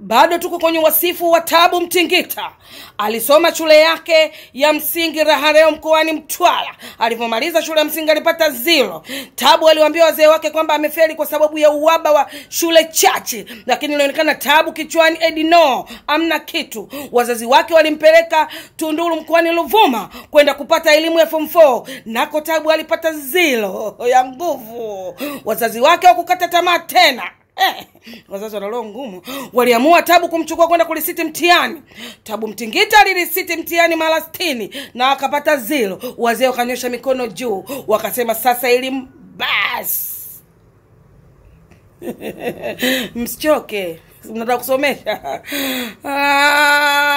bado tuko kwenye wasifu wa tabu mtingita alisoma shule yake ya msingi rahareo mkoani mtwara alivyomaliza shule ya msingi alipata zilo tabu aliwambia wazee wake kwamba ameferi kwa sababu ya uwaba wa shule chache lakini ilionekana tabu kichwani edino amna kitu wazazi wake walimpeleka tunduru mkoani luvuma kwenda kupata elimu ya fom 4 nako tabu alipata zilo ya nguvu wazazi wake wakukata tamaa tena wazazi wana roho ngumu, waliamua Tabu kumchukua kwenda kulisiti mtiani Tabu Mtingita lilisiti mtiani mara sitini na akapata zilo. Wazee wakanyosha mikono juu, wakasema sasa ili basi msichoke, mnataka kusomesha ah,